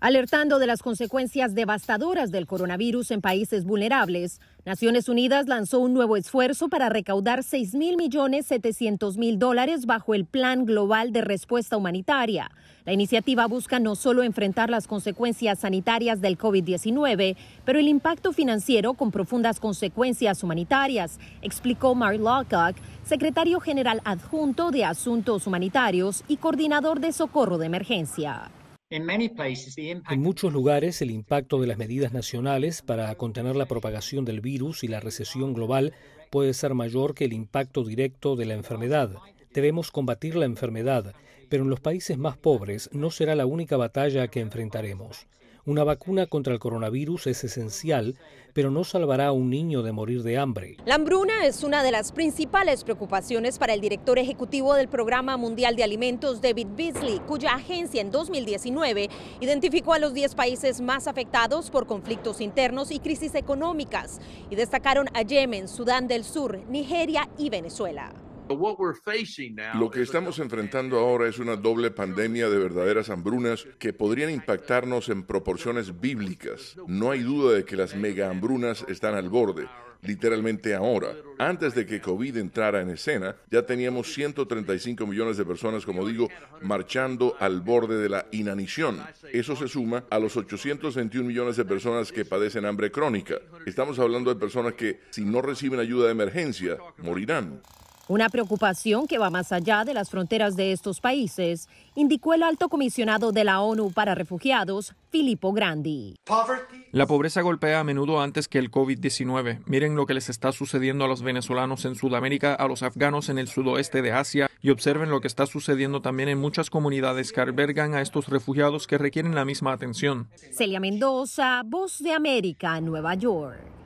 Alertando de las consecuencias devastadoras del coronavirus en países vulnerables, Naciones Unidas lanzó un nuevo esfuerzo para recaudar 6 mil mil dólares bajo el Plan Global de Respuesta Humanitaria. La iniciativa busca no solo enfrentar las consecuencias sanitarias del COVID-19, pero el impacto financiero con profundas consecuencias humanitarias, explicó Mark Lawcock, secretario general adjunto de Asuntos Humanitarios y coordinador de Socorro de Emergencia. En muchos lugares, el impacto de las medidas nacionales para contener la propagación del virus y la recesión global puede ser mayor que el impacto directo de la enfermedad. Debemos combatir la enfermedad, pero en los países más pobres no será la única batalla que enfrentaremos. Una vacuna contra el coronavirus es esencial, pero no salvará a un niño de morir de hambre. La hambruna es una de las principales preocupaciones para el director ejecutivo del Programa Mundial de Alimentos, David Beasley, cuya agencia en 2019 identificó a los 10 países más afectados por conflictos internos y crisis económicas y destacaron a Yemen, Sudán del Sur, Nigeria y Venezuela. Lo que estamos enfrentando ahora es una doble pandemia de verdaderas hambrunas que podrían impactarnos en proporciones bíblicas. No hay duda de que las mega hambrunas están al borde literalmente ahora. Antes de que COVID entrara en escena, ya teníamos 135 millones de personas, como digo, marchando al borde de la inanición. Eso se suma a los 821 millones de personas que padecen hambre crónica. Estamos hablando de personas que, si no reciben ayuda de emergencia, morirán. Una preocupación que va más allá de las fronteras de estos países, indicó el alto comisionado de la ONU para refugiados, Filippo Grandi. La pobreza golpea a menudo antes que el COVID-19. Miren lo que les está sucediendo a los venezolanos en Sudamérica, a los afganos en el sudoeste de Asia y observen lo que está sucediendo también en muchas comunidades que albergan a estos refugiados que requieren la misma atención. Celia Mendoza, Voz de América, Nueva York.